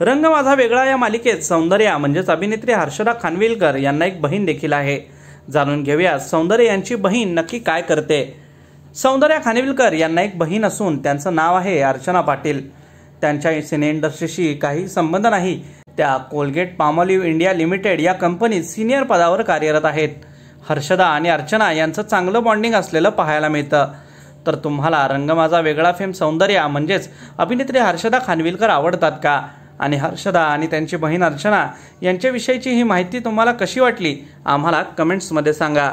रंग माझा वेगळा या मालिकेत सौंदर्या म्हणजेच अभिनेत्री हर्षदा खानविलकर यांना एक बहीण देखील आहे जाणून घेऊया सौंदर्य यांची बहीण नक्की काय करते सौंदर्या खानविलकर यांना एक बहीण असून त्यांचं नाव आहे अर्चना पाटील त्यांच्या सिने इंडस्ट्रीशी काही संबंध नाही त्या कोलगेट पामोलिव्ह इंडिया लिमिटेड या कंपनीत सिनियर पदावर कार्यरत आहेत हर्षदा आणि अर्चना यांचं चांगलं बॉन्डिंग असलेलं पाहायला मिळतं तर तुम्हाला रंग माझा वेगळा फेम सौंदर्या म्हणजेच अभिनेत्री हर्षदा खानविलकर आवडतात का आणि हर्षदा आणि त्यांची बहीण अर्चना यांच्याविषयीची ही माहिती तुम्हाला कशी वाटली आम्हाला कमेंट्समध्ये सांगा